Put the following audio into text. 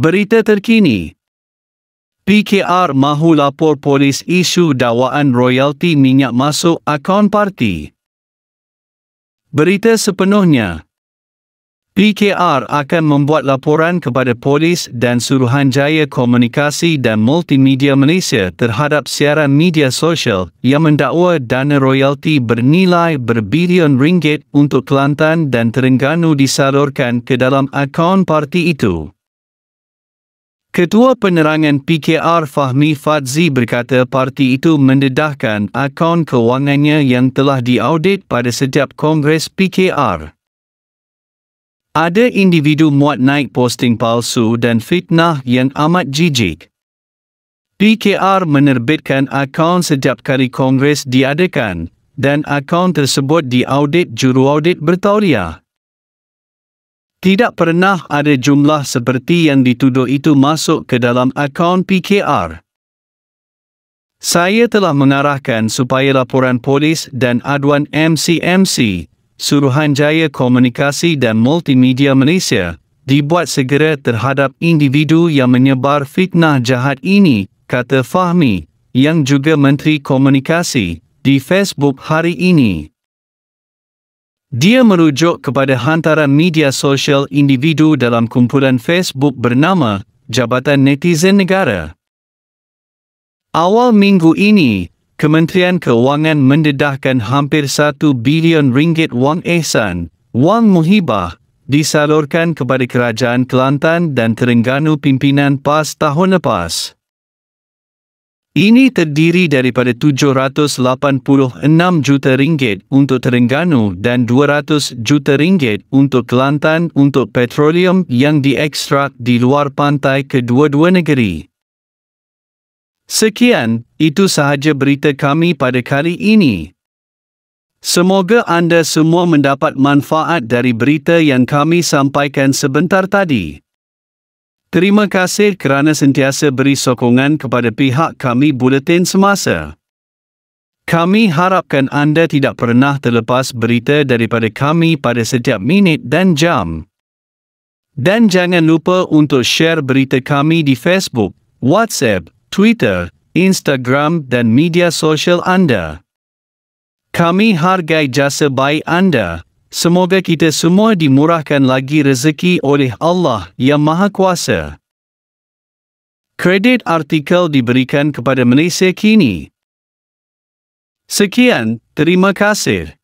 Berita terkini PKR mahu lapor polis isu dakwaan royalti minyak masuk akaun parti. Berita sepenuhnya PKR akan membuat laporan kepada polis dan Suruhanjaya Komunikasi dan Multimedia Malaysia terhadap siaran media sosial yang mendakwa dana royalti bernilai berbilion ringgit untuk Kelantan dan Terengganu disalurkan ke dalam akaun parti itu. Ketua Penerangan PKR Fahmi Fadzi berkata parti itu mendedahkan akaun kewangannya yang telah diaudit pada setiap Kongres PKR. Ada individu muat naik posting palsu dan fitnah yang amat jijik. PKR menerbitkan akaun setiap kali Kongres diadakan dan akaun tersebut diaudit audit bertauriah. Tidak pernah ada jumlah seperti yang dituduh itu masuk ke dalam akaun PKR. Saya telah mengarahkan supaya laporan polis dan aduan MCMC, Suruhanjaya Komunikasi dan Multimedia Malaysia, dibuat segera terhadap individu yang menyebar fitnah jahat ini, kata Fahmi, yang juga Menteri Komunikasi, di Facebook hari ini. Dia merujuk kepada hantaran media sosial individu dalam kumpulan Facebook bernama Jabatan Netizen Negara. Awal minggu ini, Kementerian Keuangan mendedahkan hampir 1 bilion ringgit wang ehsan, wang muhibah, disalurkan kepada Kerajaan Kelantan dan Terengganu pimpinan PAS tahun lepas. Ini terdiri daripada 786 juta ringgit untuk Terengganu dan 200 juta ringgit untuk Kelantan untuk petroleum yang diekstrak di luar pantai kedua-dua negeri. Sekian, itu sahaja berita kami pada kali ini. Semoga anda semua mendapat manfaat dari berita yang kami sampaikan sebentar tadi. Terima kasih kerana sentiasa beri sokongan kepada pihak kami Buletin Semasa. Kami harapkan anda tidak pernah terlepas berita daripada kami pada setiap minit dan jam. Dan jangan lupa untuk share berita kami di Facebook, WhatsApp, Twitter, Instagram dan media sosial anda. Kami hargai jasa baik anda. Semoga kita semua dimurahkan lagi rezeki oleh Allah yang Maha Kuasa. Kredit artikel diberikan kepada Malaysia kini. Sekian, terima kasih.